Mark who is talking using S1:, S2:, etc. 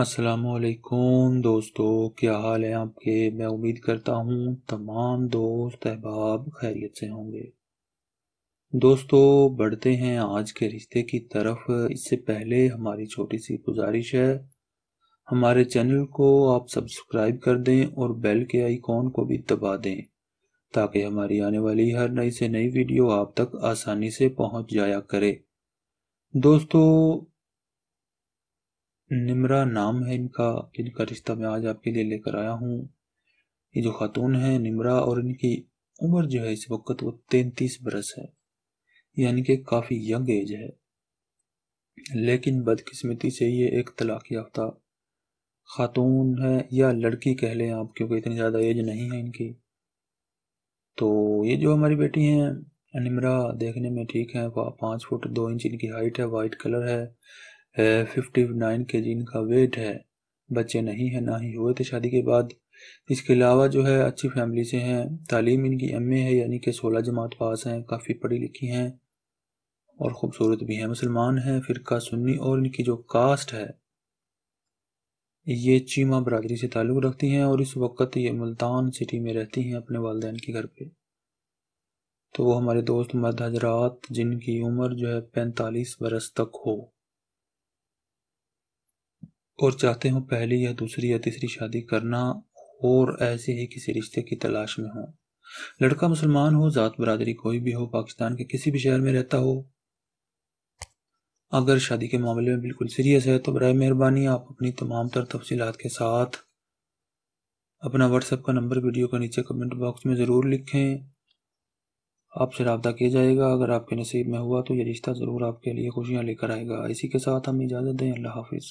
S1: असलकुम दोस्तों क्या हाल है आपके मैं उम्मीद करता हूँ तमाम दोस्त अहबाब खैरियत से होंगे दोस्तों बढ़ते हैं आज के रिश्ते की तरफ इससे पहले हमारी छोटी सी गुजारिश है हमारे चैनल को आप सब्सक्राइब कर दें और बेल के आइकॉन को भी दबा दें ताकि हमारी आने वाली हर नई से नई वीडियो आप तक आसानी से पहुंच जाया करे दोस्तों निम्रा नाम है इनका इनका रिश्ता मैं आज आपके लिए लेकर आया हूँ ये जो खातून है निम्रा और इनकी उम्र जो है इस वक्त वो तैंतीस बरस है यानी कि काफ़ी यंग एज है लेकिन बदकिस्मती से ये एक तलाक याफ्ता खातून है या लड़की कह लें आप क्योंकि इतनी ज़्यादा एज नहीं है इनकी तो ये जो हमारी बेटी हैं निमरा देखने में ठीक है पाँच फुट दो इंच इनकी हाइट है वाइट कलर है फिफ्टी नाइन के जी इनका वेट है बच्चे नहीं हैं ना ही हुए थे शादी के बाद इसके अलावा जो है अच्छी फैमिली से हैं तालीम इनकी एम ए है यानी कि सोलह जमात पास हैं काफ़ी पढ़ी लिखी हैं और ख़ूबसूरत भी हैं मुसलमान हैं फ़िरका सुन्नी और इनकी जो कास्ट है ये चीमा बरदरी से ताल्लुक़ रखती हैं और इस वक्त ये मुल्तान सिटी में रहती हैं अपने वालदे के घर पर तो वो हमारे दोस्त मर्द हजरात जिनकी उम्र जो है पैंतालीस बरस तक हो और चाहते हों पहली या दूसरी या तीसरी शादी करना और ऐसे ही किसी रिश्ते की तलाश में हों लड़का मुसलमान हो ज़ात बरदरी कोई भी हो पाकिस्तान के किसी भी शहर में रहता हो अगर शादी के मामले में बिल्कुल सीरियस है तो बर मेहरबानी आप अपनी तमाम तर तफसीत के साथ अपना व्हाट्सएप का नंबर वीडियो के नीचे कमेंट बॉक्स में ज़रूर लिखें आपसे रबता किया जाएगा अगर आपके नसीब में हुआ तो ये रिश्ता ज़रूर आपके लिए खुशियाँ लेकर आएगा इसी के साथ हम इजाज़त दें अल्लाह हाफिज़